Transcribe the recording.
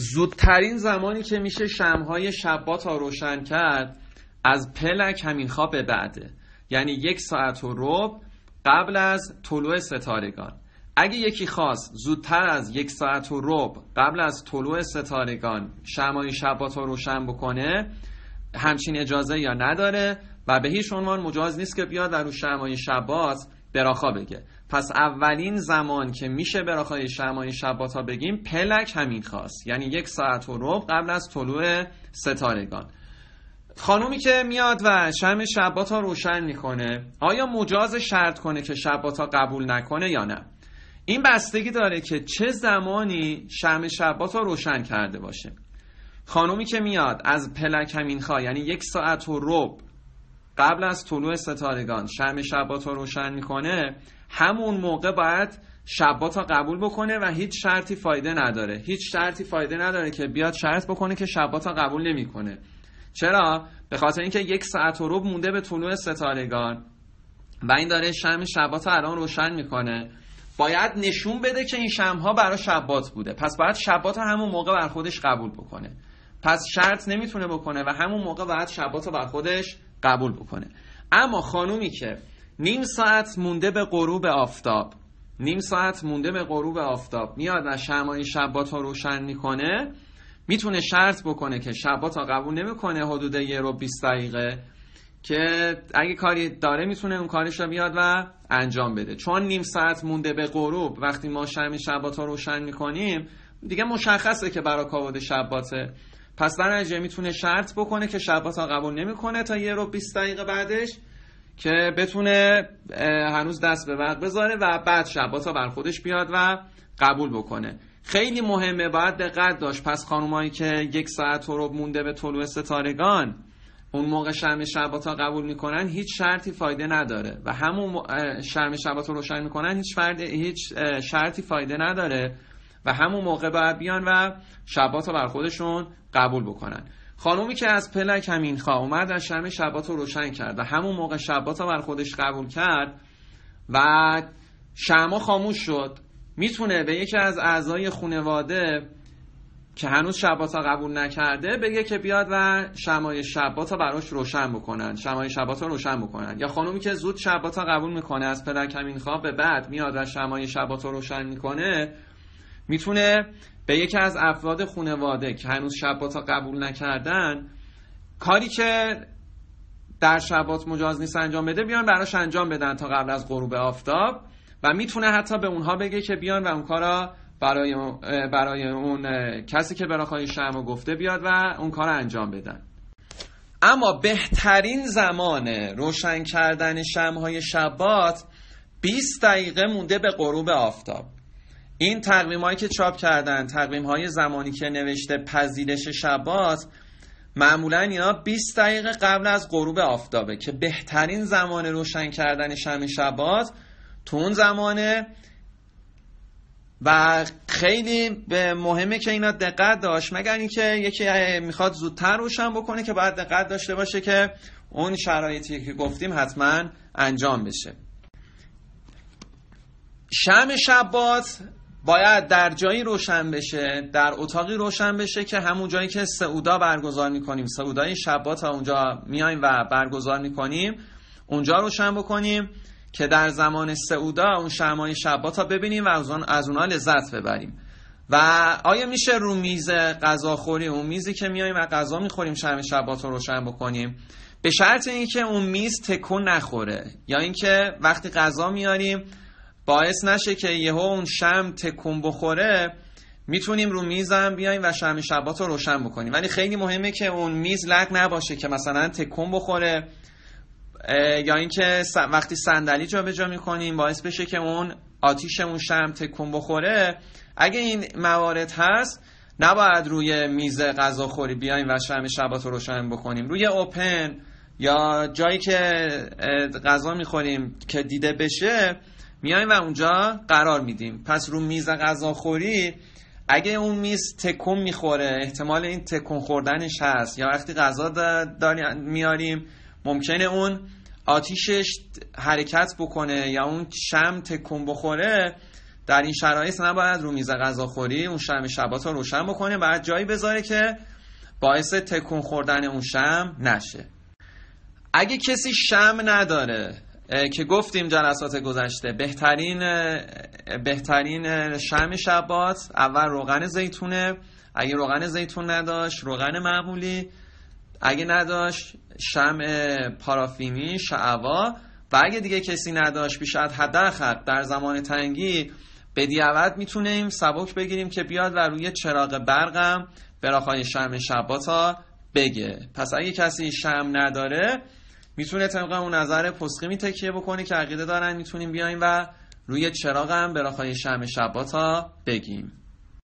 زودترین زمانی که میشه شمهای شبات ها روشن کرد از پلک همین خواب بعده یعنی یک ساعت و رب قبل از طلوع ستارگان اگه یکی خواست زودتر از یک ساعت و رب قبل از طلوع ستارگان شمای شبات رو روشن بکنه همچین اجازه یا نداره و به هیچ عنوان مجاز نیست که بیاد در رو شمای شبات براخا بگه پس اولین زمان که میشه براخای شمای شبات ها بگیم پلک همین خواست یعنی یک ساعت و ربع قبل از طلوع ستارگان خانومی که میاد و شم شبات روشن میکنه آیا مجاز شرط کنه که شباتا قبول نکنه یا نه این بستگی داره که چه زمانی شم شبات روشن کرده باشه خانومی که میاد از پلک همین خواه یعنی یک ساعت و ربع قبل از طلوع ستارگان شرم شبات رو روشن میکنه همون موقع باید شبات رو قبول بکنه و هیچ شرطی فایده نداره هیچ شرطی فایده نداره که بیاد شرط بکنه که شبات رو قبول نمیکنه چرا به خاطر اینکه یک ساعت و ربع مونده به طلوع ستارگان و این داره شم شبات رو الان روشن میکنه باید نشون بده که این شمها برای شبات بوده پس باید شبات همون موقع بر خودش قبول بکنه پس شرط نمیتونه بکنه و همون موقع باید شبات رو بر خودش قبول بکنه اما خانومی که نیم ساعت مونده به غروب آفتاب نیم ساعت مونده به غروب آفتاب میاد و شمای شبات رو روشن میکنه میتونه شرط بکنه که شبات ها قبول نمیکنه حدود یه رو 20 دقیقه که اگه کاری داره میتونه اون کارش رو بیاد و انجام بده چون نیم ساعت مونده به غروب وقتی ما شمع شبات ها روشن میکنیم دیگه مشخصه که برای کاود شباته پس در نتیجه میتونه شرط بکنه که شباتا قبول نمیکنه تا یه رو 20 دقیقه بعدش که بتونه هنوز دست به وقت بذاره و بعد شباتا بر خودش بیاد و قبول بکنه خیلی مهمه باید دقت داشت پس خانومایی که یک ساعت و رب مونده به طلوع ستارگان اون موقع شرم شباتا قبول میکنن هیچ شرطی فایده نداره و همون شرم شباتا روشن میکنن هیچ فرد هیچ شرطی فایده نداره و همون موقع باید بیان و شبات رو بر خودشون قبول بکنن خانومی که از پلک همین خواه اومد از شم شبات روشن کرد و همون موقع شبات رو بر خودش قبول کرد و شما خاموش شد میتونه به یکی از اعضای خونواده که هنوز شباتا قبول نکرده بگه که بیاد و شمای ها براش روشن بکنن شمای شباتا روشن بکنن یا خانومی که زود شباتا قبول میکنه از پدر کمین خواب به بعد میاد و شمای ها روشن میکنه میتونه به یکی از افراد خانواده که هنوز شبات ها قبول نکردن کاری که در شبات مجاز نیست انجام بده بیان براش انجام بدن تا قبل از غروب آفتاب و میتونه حتی به اونها بگه که بیان و اون کارا برای, برای اون کسی که براخای شما گفته بیاد و اون کار انجام بدن اما بهترین زمان روشن کردن شمهای شبات 20 دقیقه مونده به غروب آفتاب این تقویم هایی که چاپ کردن تقویم های زمانی که نوشته پذیرش شبات معمولا اینا 20 دقیقه قبل از غروب آفتابه که بهترین زمان روشن کردن شم شبات تو اون زمانه و خیلی به مهمه که اینا دقت داشت مگر اینکه یکی میخواد زودتر روشن بکنه که باید دقت داشته باشه که اون شرایطی که گفتیم حتما انجام بشه شم شبات باید در جایی روشن بشه در اتاقی روشن بشه که همون جایی که سعودا برگزار میکنیم سعودای شبا تا اونجا میایم و برگزار میکنیم اونجا روشن بکنیم که در زمان سعودا اون شمای شبا تا ببینیم و از, اون از اونها لذت ببریم و آیا میشه رو میز غذاخوری اون میزی که میایم و غذا میخوریم شم شبات رو روشن بکنیم به شرط اینکه اون میز تکون نخوره یا اینکه وقتی غذا میاریم باعث نشه که یهو اون شم تکون بخوره میتونیم رو میزم بیایم و شم شبات رو روشن بکنیم ولی خیلی مهمه که اون میز لگ نباشه که مثلا تکون بخوره یا اینکه وقتی صندلی جابجا میکنیم باعث بشه که اون آتیش اون شم تکون بخوره اگه این موارد هست نباید روی میز غذاخوری بیایم و شم شبات رو روشن بکنیم روی اوپن یا جایی که غذا میخوریم که دیده بشه میایم و اونجا قرار میدیم پس رو میز غذاخوری اگه اون میز تکون میخوره احتمال این تکون خوردنش هست یا وقتی غذا میاریم ممکنه اون آتیشش حرکت بکنه یا اون شم تکون بخوره در این شرایط نباید رو میز غذاخوری اون شم شبات رو روشن بکنه بعد جایی بذاره که باعث تکون خوردن اون شم نشه اگه کسی شم نداره که گفتیم جلسات گذشته بهترین بهترین شم شبات اول روغن زیتونه اگه روغن زیتون نداشت روغن معمولی اگه نداشت شم پارافینی شعوا و اگه دیگه کسی نداشت بیش از حد در, در زمان تنگی به دیعوت میتونیم سبک بگیریم که بیاد و روی چراغ برقم براخای شم شباتا بگه پس اگه کسی شم نداره میتونه طبق اون نظر پسخی تکیه بکنه که عقیده دارن میتونیم بیایم و روی چراغ هم براخای شم شباتا بگیم